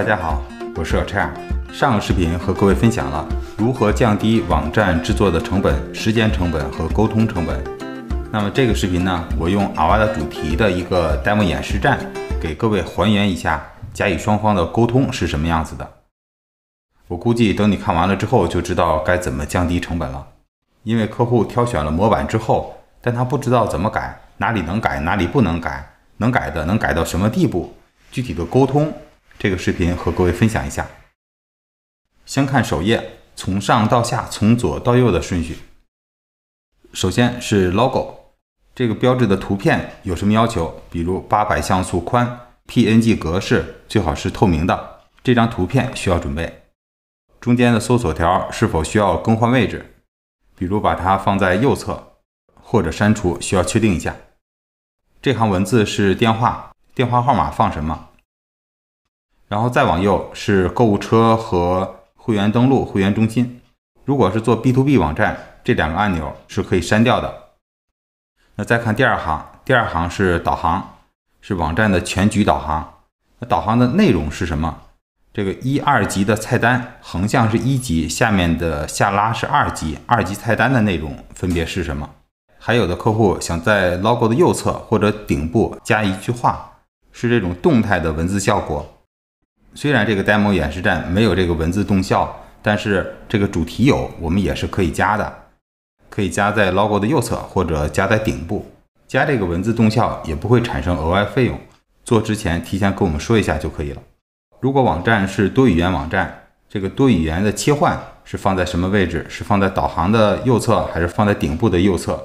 大家好，我是 c h r 上个视频和各位分享了如何降低网站制作的成本、时间成本和沟通成本。那么这个视频呢，我用阿瓦的主题的一个 demo 演示站，给各位还原一下甲乙双方的沟通是什么样子的。我估计等你看完了之后，就知道该怎么降低成本了。因为客户挑选了模板之后，但他不知道怎么改，哪里能改，哪里不能改，能改的能改到什么地步，具体的沟通。这个视频和各位分享一下。先看首页，从上到下、从左到右的顺序。首先是 logo，这个标志的图片有什么要求？比如八百像素宽，PNG 格式，最好是透明的。这张图片需要准备。中间的搜索条是否需要更换位置？比如把它放在右侧，或者删除？需要确定一下。这行文字是电话，电话号码放什么？然后再往右是购物车和会员登录、会员中心。如果是做 B to B 网站，这两个按钮是可以删掉的。那再看第二行，第二行是导航，是网站的全局导航。那导航的内容是什么？这个一二级的菜单，横向是一级，下面的下拉是二级。二级菜单的内容分别是什么？还有的客户想在 logo 的右侧或者顶部加一句话，是这种动态的文字效果。虽然这个 demo 演示站没有这个文字动效，但是这个主题有，我们也是可以加的，可以加在 logo 的右侧或者加在顶部。加这个文字动效也不会产生额外费用，做之前提前跟我们说一下就可以了。如果网站是多语言网站，这个多语言的切换是放在什么位置？是放在导航的右侧，还是放在顶部的右侧？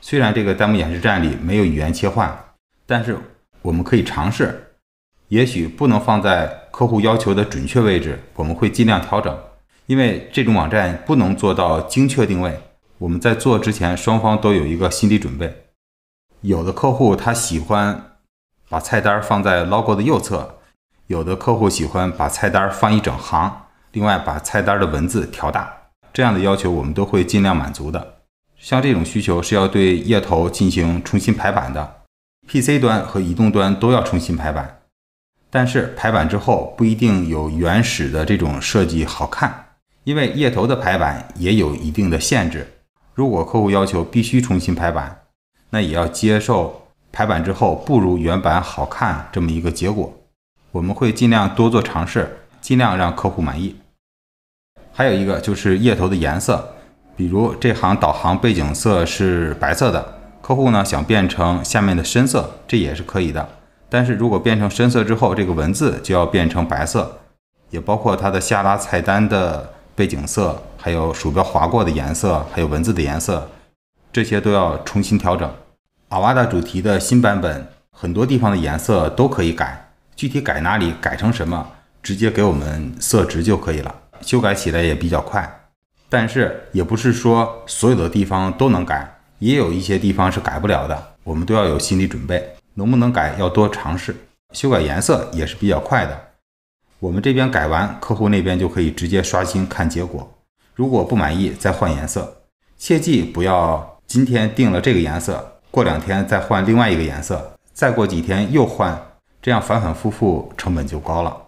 虽然这个 demo 演示站里没有语言切换，但是我们可以尝试，也许不能放在。客户要求的准确位置，我们会尽量调整，因为这种网站不能做到精确定位。我们在做之前，双方都有一个心理准备。有的客户他喜欢把菜单放在 logo 的右侧，有的客户喜欢把菜单放一整行，另外把菜单的文字调大，这样的要求我们都会尽量满足的。像这种需求是要对页头进行重新排版的，PC 端和移动端都要重新排版。但是排版之后不一定有原始的这种设计好看，因为页头的排版也有一定的限制。如果客户要求必须重新排版，那也要接受排版之后不如原版好看这么一个结果。我们会尽量多做尝试，尽量让客户满意。还有一个就是页头的颜色，比如这行导航背景色是白色的，客户呢想变成下面的深色，这也是可以的。但是如果变成深色之后，这个文字就要变成白色，也包括它的下拉菜单的背景色，还有鼠标划过的颜色，还有文字的颜色，这些都要重新调整。阿瓦达主题的新版本，很多地方的颜色都可以改，具体改哪里，改成什么，直接给我们色值就可以了，修改起来也比较快。但是也不是说所有的地方都能改，也有一些地方是改不了的，我们都要有心理准备。能不能改？要多尝试，修改颜色也是比较快的。我们这边改完，客户那边就可以直接刷新看结果。如果不满意，再换颜色。切记不要今天定了这个颜色，过两天再换另外一个颜色，再过几天又换，这样反反复复，成本就高了。